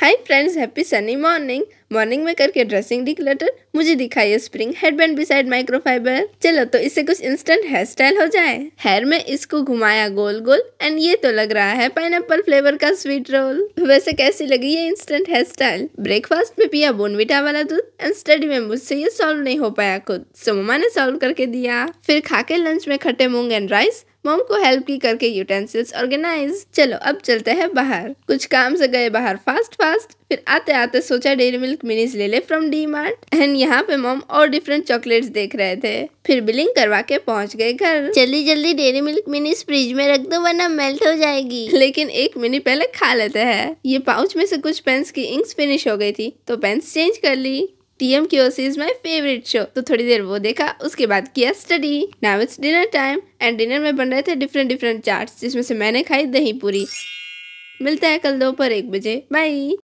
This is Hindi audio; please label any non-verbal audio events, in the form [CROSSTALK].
हाय friends happy sunny morning morning में करके ड्रेसिंग क्लटर मुझे दिखाइए स्प्रिंग हेडबैंड बिसाइड माइक्रोफाइबर चलो तो इससे कुछ इंस्टेंट हेयर स्टाइल हो जाए हेयर में इसको घुमाया गोल गोल एंड ये तो लग रहा है पाइन फ्लेवर का स्वीट रोल वैसे कैसी लगी ये इंस्टेंट हेयर स्टाइल ब्रेकफास्ट में पिया बोनविटा वाला दूध एंड स्टडी में मुझसे ये सॉल्व नहीं हो पाया खुद सोमा ने सोल्व करके दिया फिर खा के लंच में खट्टे मूंग एंड राइस मॉम को हेल्प की करके यूटेंसिल्स ऑर्गेनाइज चलो अब चलते हैं बाहर कुछ काम से गए बाहर फास्ट फास्ट फिर आते आते सोचा डेरी मिल्क मिनीस ले ले फ्रॉम डी मार्ट एंड यहाँ पे मॉम और डिफरेंट चॉकलेट्स देख रहे थे फिर बिलिंग करवा के पहुँच गए घर जल्दी जल्दी डेरी मिल्क मिनीज फ्रिज में रख दो वरना मेल्ट हो जाएगी [LAUGHS] लेकिन एक मिनट पहले खा लेते हैं ये पाउच में से कुछ पेंस की इंक्स फिनिश हो गई थी तो पेन्स चेंज कर ली टीएम क्यूएस इज माय फेवरेट शो तो थोड़ी देर वो देखा उसके बाद किया study now it's dinner time and dinner में बन रहे थे डिफरेंट डिफरेंट चार्ट जिसमें से मैंने खाई दही पूरी मिलता है कल दोपहर एक बजे बाई